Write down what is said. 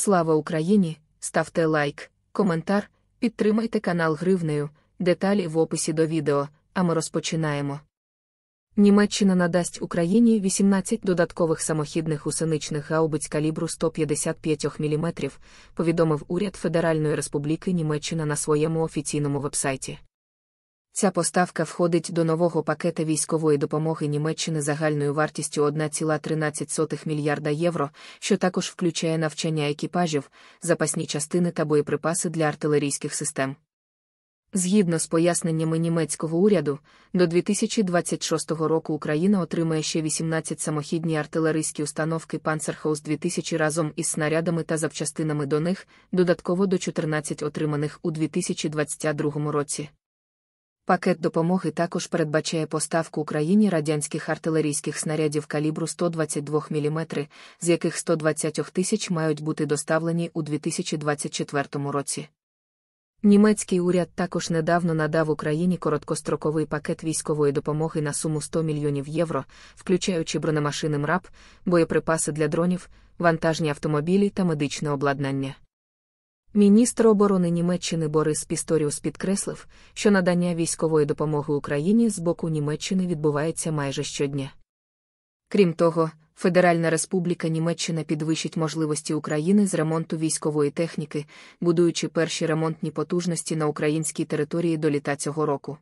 Слава Україні! Ставте лайк, коментар, підтримайте канал Гривнею, деталі в описі до відео, а ми розпочинаємо. Німеччина надасть Україні 18 додаткових самохідних гусеничних гаубиць калібру 155 мм, повідомив уряд Федеральної Республіки Німеччина на своєму офіційному вебсайті. Ця поставка входить до нового пакета військової допомоги Німеччини загальною вартістю 1,13 мільярда євро, що також включає навчання екіпажів, запасні частини та боєприпаси для артилерійських систем. Згідно з поясненнями німецького уряду, до 2026 року Україна отримає ще 18 самохідні артилерійські установки Panzerhaus 2000 разом із снарядами та запчастинами до них, додатково до 14 отриманих у 2022 році. Пакет допомоги також передбачає поставку Україні радянських артилерійських снарядів калібру 122 мм, з яких 120 тисяч мають бути доставлені у 2024 році. Німецький уряд також недавно надав Україні короткостроковий пакет військової допомоги на суму 100 мільйонів євро, включаючи бронемашини МРАП, боєприпаси для дронів, вантажні автомобілі та медичне обладнання. Міністр оборони Німеччини Борис Пісторіус підкреслив, що надання військової допомоги Україні з боку Німеччини відбувається майже щодня. Крім того, Федеральна Республіка Німеччина підвищить можливості України з ремонту військової техніки, будуючи перші ремонтні потужності на українській території до літа цього року.